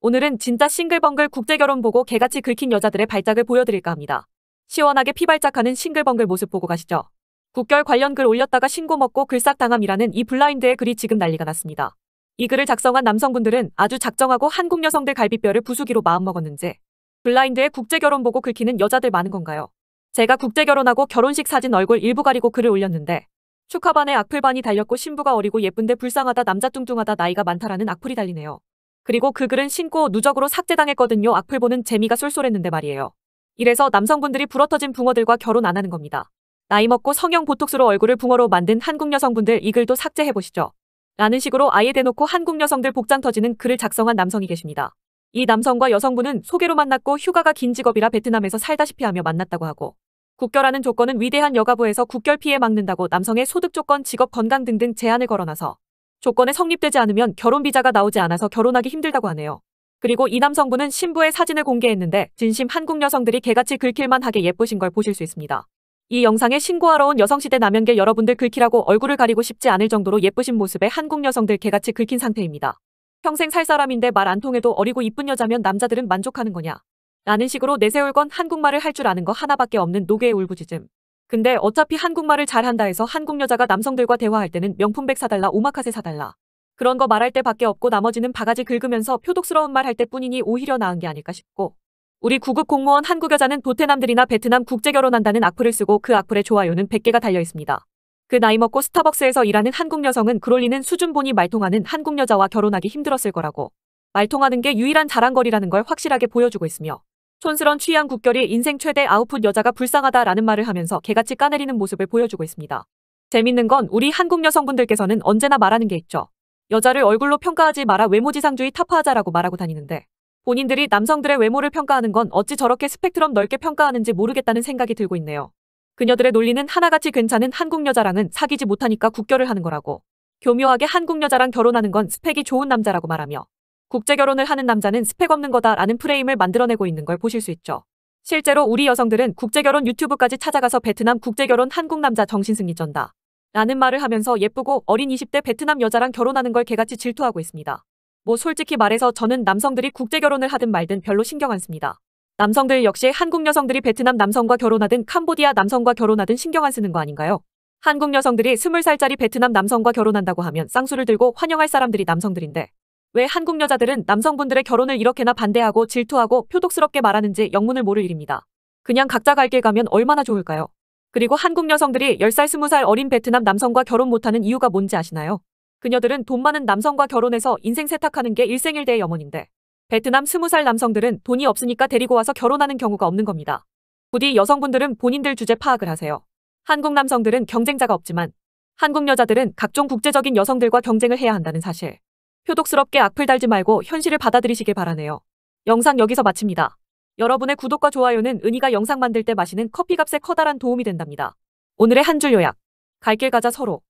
오늘은 진짜 싱글벙글 국제결혼 보고 개같이 긁힌 여자들의 발작을 보여드릴까 합니다. 시원하게 피발작하는 싱글벙글 모습 보고 가시죠. 국결 관련 글 올렸다가 신고 먹고 글싹당함이라는 이 블라인드의 글이 지금 난리가 났습니다. 이 글을 작성한 남성분들은 아주 작정하고 한국 여성들 갈비뼈를 부수기로 마음먹었는지 블라인드의 국제결혼 보고 긁히는 여자들 많은 건가요? 제가 국제결혼하고 결혼식 사진 얼굴 일부 가리고 글을 올렸는데 축하반에 악플반이 달렸고 신부가 어리고 예쁜데 불쌍하다 남자 뚱뚱하다 나이가 많다라는 악플이 달리네요. 그리고 그 글은 신고 누적으로 삭제당했거든요. 악플 보는 재미가 쏠쏠했는데 말이에요. 이래서 남성분들이 불어터진 붕어들과 결혼 안 하는 겁니다. 나이 먹고 성형 보톡스로 얼굴을 붕어로 만든 한국 여성분들 이 글도 삭제해보시죠. 라는 식으로 아예 대놓고 한국 여성들 복장 터지는 글을 작성한 남성이 계십니다. 이 남성과 여성분은 소개로 만났고 휴가가 긴 직업이라 베트남에서 살다시피 하며 만났다고 하고 국결하는 조건은 위대한 여가부에서 국결 피해 막는다고 남성의 소득 조건, 직업, 건강 등등 제한을 걸어놔서 조건에 성립되지 않으면 결혼 비자가 나오지 않아서 결혼하기 힘들다고 하네요. 그리고 이 남성분은 신부의 사진을 공개했는데 진심 한국 여성들이 개같이 긁힐만하게 예쁘신 걸 보실 수 있습니다. 이 영상에 신고하러 온 여성시대 남연계 여러분들 긁히라고 얼굴을 가리고 싶지 않을 정도로 예쁘신 모습에 한국 여성들 개같이 긁힌 상태입니다. 평생 살 사람인데 말 안 통해도 어리고 이쁜 여자면 남자들은 만족하는 거냐. 라는 식으로 내세울 건 한국말을 할 줄 아는 거 하나밖에 없는 노예의 울부짖음. 근데 어차피 한국말을 잘한다 해서 한국 여자가 남성들과 대화할 때는 명품백 사달라 오마카세 사달라. 그런 거 말할 때밖에 없고 나머지는 바가지 긁으면서 표독스러운 말 할 때뿐이니 오히려 나은 게 아닐까 싶고. 우리 구급 공무원 한국 여자는 도태남들이나 베트남 국제 결혼한다는 악플을 쓰고 그 악플에 좋아요는 100개가 달려 있습니다. 그 나이 먹고 스타벅스에서 일하는 한국 여성은 그럴리는 수준 보니 말통하는 한국 여자와 결혼하기 힘들었을 거라고. 말통하는 게 유일한 자랑거리라는 걸 확실하게 보여주고 있으며 촌스런 취향 국결이 인생 최대 아웃풋 여자가 불쌍하다라는 말을 하면서 개같이 까내리는 모습을 보여주고 있습니다. 재밌는 건 우리 한국 여성분들께서는 언제나 말하는 게 있죠. 여자를 얼굴로 평가하지 마라 외모지상주의 타파하자라고 말하고 다니는데 본인들이 남성들의 외모를 평가하는 건 어찌 저렇게 스펙트럼 넓게 평가하는지 모르겠다는 생각이 들고 있네요. 그녀들의 논리는 하나같이 괜찮은 한국 여자랑은 사귀지 못하니까 국결을 하는 거라고. 교묘하게 한국 여자랑 결혼하는 건 스펙이 좋은 남자라고 말하며 국제 결혼을 하는 남자는 스펙 없는 거다라는 프레임을 만들어내고 있는 걸 보실 수 있죠. 실제로 우리 여성들은 국제 결혼 유튜브까지 찾아가서 베트남 국제 결혼 한국 남자 정신승리 전다 라는 말을 하면서 예쁘고 어린 20대 베트남 여자랑 결혼하는 걸 개같이 질투하고 있습니다. 뭐 솔직히 말해서 저는 남성들이 국제 결혼을 하든 말든 별로 신경 안 씁니다. 남성들 역시 한국 여성들이 베트남 남성과 결혼하든 캄보디아 남성과 결혼하든 신경 안 쓰는 거 아닌가요? 한국 여성들이 20살짜리 베트남 남성과 결혼한다고 하면 쌍수를 들고 환영할 사람들이 남성들인데 왜 한국 여자들은 남성분들의 결혼을 이렇게나 반대하고 질투하고 표독스럽게 말하는지 영문을 모를 일입니다. 그냥 각자 갈 길 가면 얼마나 좋을까요? 그리고 한국 여성들이 10살, 20살 어린 베트남 남성과 결혼 못하는 이유가 뭔지 아시나요? 그녀들은 돈 많은 남성과 결혼해서 인생 세탁하는 게 일생일대의 염원인데 베트남 20살 남성들은 돈이 없으니까 데리고 와서 결혼하는 경우가 없는 겁니다. 부디 여성분들은 본인들 주제 파악을 하세요. 한국 남성들은 경쟁자가 없지만 한국 여자들은 각종 국제적인 여성들과 경쟁을 해야 한다는 사실. 표독스럽게 악플 달지 말고 현실을 받아들이시길 바라네요. 영상 여기서 마칩니다. 여러분의 구독과 좋아요는 은희가 영상 만들 때 마시는 커피값에 커다란 도움이 된답니다. 오늘의 한 줄 요약. 갈 길 가자 서로.